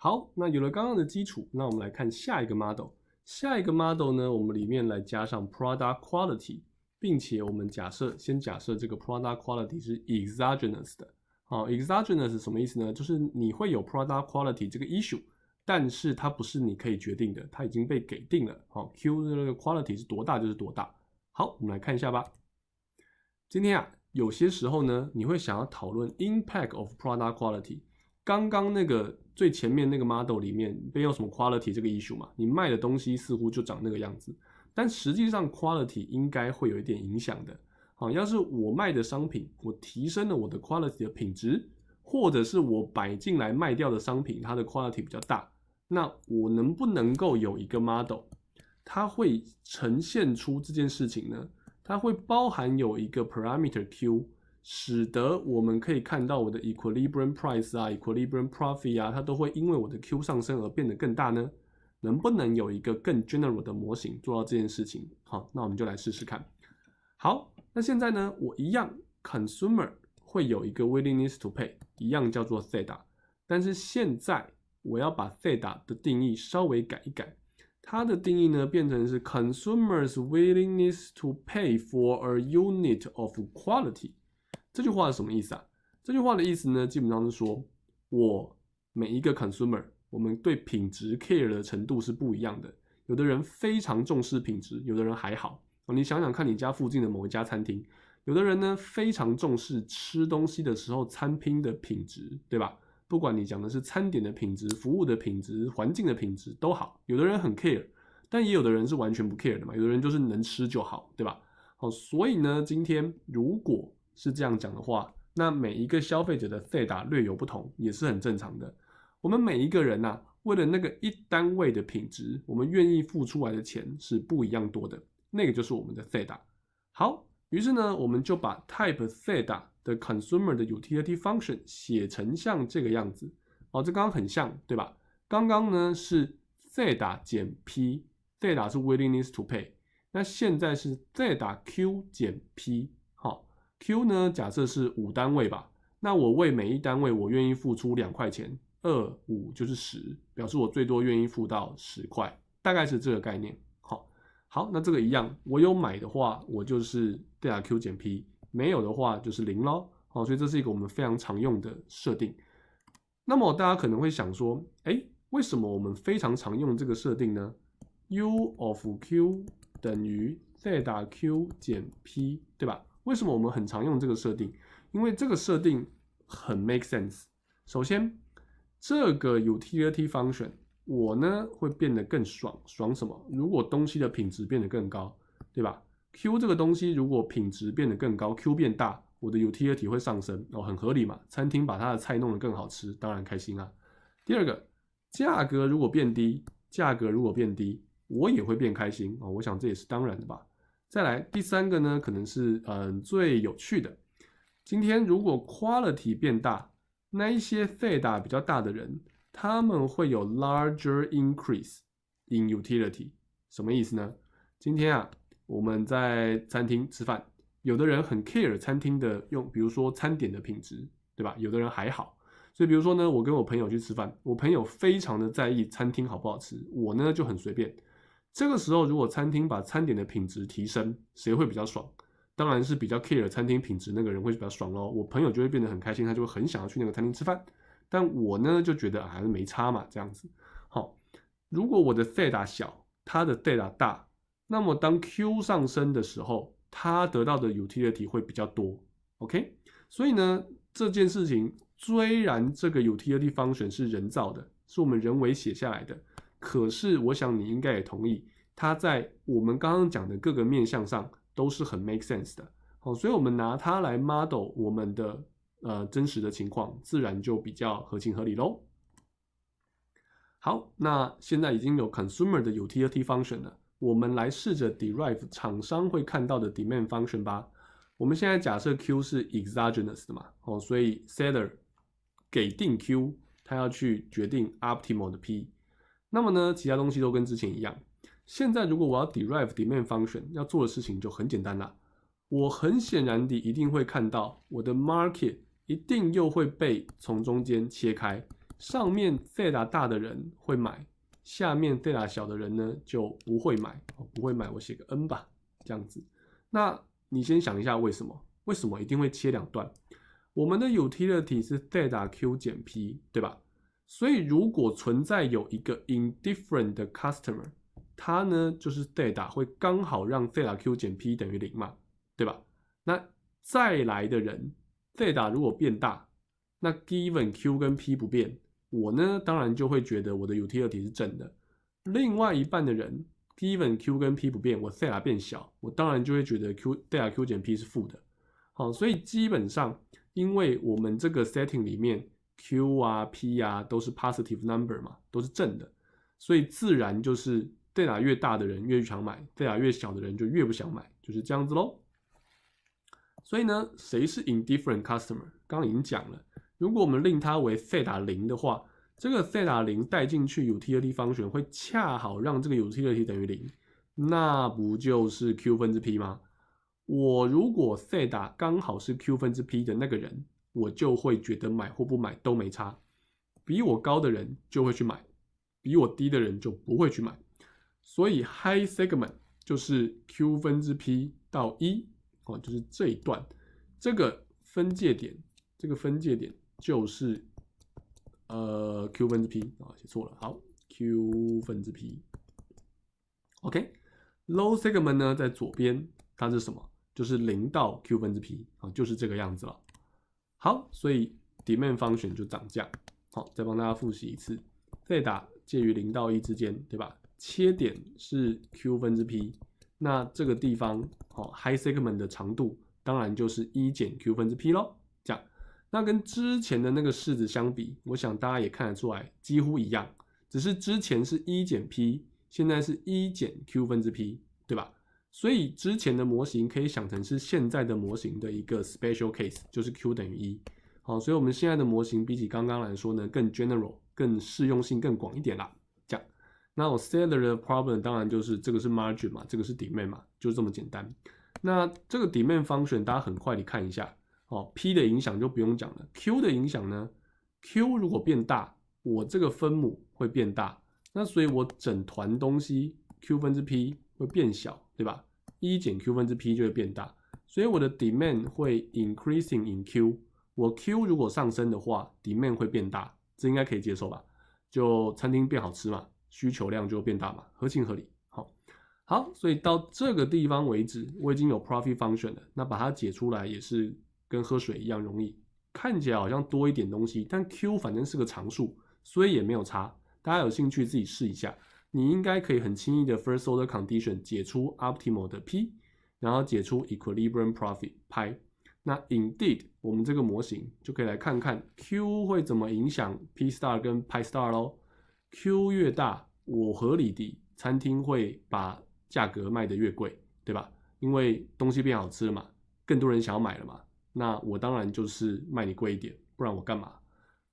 好，那有了刚刚的基础，那我们来看下一个 model。下一个 model 呢，我们里面来加上 product quality，并且我们假设先假设这个 product quality 是 exogenous 的。好，exogenous 什么意思呢？就是你会有 product quality 这个 issue，但是它不是你可以决定的，它已经被给定了。好，Q 的 quality 是多大就是多大。好，我们来看一下吧。今天啊，有些时候呢，你会想要讨论 impact of product quality。刚刚那个最前面那个 model 里面，没有什么 quality 这个 issue 嘛，你卖的东西似乎就长那个样子，但实际上 quality 应该会有一点影响的。好，要是我卖的商品，我提升了我的 quality 的品质，或者是我摆进来卖掉的商品，它的 quality 比较大，那我能不能够有一个 model，它会呈现出这件事情呢？它会包含有一个 parameter q。使得我们可以看到我的 equilibrium price 啊，equilibrium profit 啊，它都会因为我的 Q 上升而变得更大呢？能不能有一个更 general 的模型做到这件事情？好，那我们就来试试看。好，那现在呢，我一样 consumer 会有一个 willingness to pay，一样叫做 theta，但是现在我要把 theta 的定义稍微改一改，它的定义呢变成是 consumer's willingness to pay for a unit of quality。这句话是什么意思啊？这句话的意思呢，基本上是说，我每一个 consumer，我们对品质 care 的程度是不一样的。有的人非常重视品质，有的人还好。你想想看，你家附近的某一家餐厅，有的人呢非常重视吃东西的时候餐厅的品质，对吧？不管你讲的是餐点的品质、服务的品质、环境的品质都好。有的人很 care，但也有的人是完全不 care 的嘛。有的人就是能吃就好，对吧？好，所以呢，今天如果是这样讲的话，那每一个消费者的费达略有不同，也是很正常的。我们每一个人呐，为了那个一单位的品质，我们愿意付出来的钱是不一样多的，那个就是我们的费达。好，于是呢，我们就把 Type 费打的 consumer 的 utility function 写成像这个样子。哦，这刚刚很像，对吧？刚刚呢是费达减 P，费达是 willingness to pay，那现在是费达 Q 减 P。Q 呢？假设是五单位吧。那我为每一单位我愿意付出两块钱，二五就是十，表示我最多愿意付到十块，大概是这个概念。好，好，那这个一样。我有买的话，我就是再打 Q 减 P；没有的话，就是零咯。好，所以这是一个我们非常常用的设定。那么大家可能会想说，哎，为什么我们非常常用这个设定呢？U of Q 等于再打 Q 减 P，对吧？为什么我们很常用这个设定？因为这个设定很 make sense。首先，这个 utility function 我呢会变得更爽爽什么？如果东西的品质变得更高，对吧？Q 这个东西如果品质变得更高，Q 变大，我的 utility 会上升，哦，很合理嘛。餐厅把它的菜弄得更好吃，当然开心啊。第二个，价格如果变低，价格如果变低，我也会变开心啊。我想这也是当然的吧。再来第三个呢，可能是嗯最有趣的。今天如果 quality 变大，那一些费大比较大的人，他们会有 larger increase in utility。什么意思呢？今天啊，我们在餐厅吃饭，有的人很 care 餐厅的用，比如说餐点的品质，对吧？有的人还好。所以比如说呢，我跟我朋友去吃饭，我朋友非常的在意餐厅好不好吃，我呢就很随便。这个时候，如果餐厅把餐点的品质提升，谁会比较爽？当然是比较 care 餐厅品质那个人会比较爽咯。我朋友就会变得很开心，他就会很想要去那个餐厅吃饭。但我呢，就觉得还是没差嘛，这样子。好，如果我的 theta 小，它的 theta 大，那么当 Q 上升的时候，他得到的 utility 会比较多。OK，所以呢，这件事情虽然这个 utility function 是人造的，是我们人为写下来的。可是我想你应该也同意，它在我们刚刚讲的各个面向上都是很 make sense 的，好，所以，我们拿它来 model 我们的呃真实的情况，自然就比较合情合理喽。好，那现在已经有 consumer 的 u T i T function 了，我们来试着 derive 厂商会看到的 demand function 吧。我们现在假设 Q 是 exogenous 的嘛，哦，所以 seller 给定 Q，他要去决定 optimal 的 P。那么呢，其他东西都跟之前一样。现在如果我要 derive demand function，要做的事情就很简单啦。我很显然的一定会看到，我的 market 一定又会被从中间切开，上面 theta 大的人会买，下面 theta 小的人呢就不会买，不会买，我写个 n 吧，这样子。那你先想一下为什么？为什么一定会切两段？我们的 u T i i l t y 是 theta Q 减 P，对吧？所以，如果存在有一个 indifferent 的 customer，他呢就是 theta 会刚好让 theta Q 减 P 等于零嘛，对吧？那再来的人，theta 如果变大，那 given Q 跟 P 不变，我呢当然就会觉得我的 utility 是正的。另外一半的人，given Q 跟 P 不变，我 theta 变小，我当然就会觉得 Q theta Q 减 P 是负的。好，所以基本上，因为我们这个 setting 里面。Q 啊，P 啊，都是 positive number 嘛，都是正的，所以自然就是 data 越大的人越想买，t a 越小的人就越不想买，就是这样子喽。所以呢，谁是 indifferent customer？刚刚已经讲了，如果我们令它为 theta 零的话，这个 theta 零带进去有 T 的 T 方选会恰好让这个有 T 的 T 等于零，那不就是 Q 分之 P 吗？我如果 theta 刚好是 Q 分之 P 的那个人。我就会觉得买或不买都没差，比我高的人就会去买，比我低的人就不会去买，所以 high segment 就是 q 分之 p 到一，哦，就是这一段，这个分界点，这个分界点就是呃 q 分之 p 啊，写错了，好，q 分之 p，OK，low segment 呢在左边，它是什么？就是零到 q 分之 p 啊，就是这个样子了。好，所以底面方选就涨价。好，再帮大家复习一次，再打介于零到一之间，对吧？切点是 q 分之 p，那这个地方好，high segment 的长度当然就是一减 q 分之 p 咯。这样，那跟之前的那个式子相比，我想大家也看得出来，几乎一样，只是之前是一减 p，现在是一减 q 分之 p，对吧？所以之前的模型可以想成是现在的模型的一个 special case，就是 q 等于一。好，所以我们现在的模型比起刚刚来说呢，更 general，更适用性更广一点啦。这样，那 other problem 当然就是这个是 margin 嘛，这个是 demand 嘛，就这么简单。那这个 demand 方选，大家很快你看一下，哦，p 的影响就不用讲了，q 的影响呢？q 如果变大，我这个分母会变大，那所以我整团东西 q 分之 p。会变小，对吧？一减 q 分之 p 就会变大，所以我的 demand 会 increasing in q。我 q 如果上升的话，demand 会变大，这应该可以接受吧？就餐厅变好吃嘛，需求量就变大嘛，合情合理。好，好，所以到这个地方为止，我已经有 profit function 了，那把它解出来也是跟喝水一样容易，看起来好像多一点东西，但 q 反正是个常数，所以也没有差。大家有兴趣自己试一下。你应该可以很轻易的 first order condition 解出 optimal 的 p，然后解出 equilibrium profit pi。那 indeed，我们这个模型就可以来看看 q 会怎么影响 p star 跟 pi star 咯。q 越大，我合理的餐厅会把价格卖得越贵，对吧？因为东西变好吃嘛，更多人想要买了嘛，那我当然就是卖你贵一点，不然我干嘛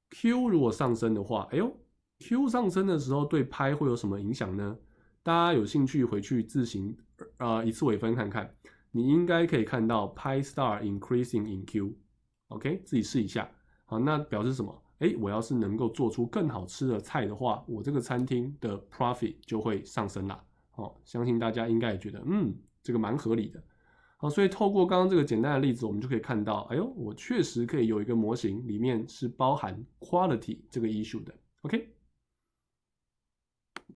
？q 如果上升的话，哎呦。Q 上升的时候，对拍会有什么影响呢？大家有兴趣回去自行，呃，一次尾分看看，你应该可以看到 Pi star increasing in Q，OK，自己试一下。好，那表示什么？哎，我要是能够做出更好吃的菜的话，我这个餐厅的 profit 就会上升啦。哦，相信大家应该也觉得，嗯，这个蛮合理的。好，所以透过刚刚这个简单的例子，我们就可以看到，哎呦，我确实可以有一个模型里面是包含 quality 这个 issue 的。OK。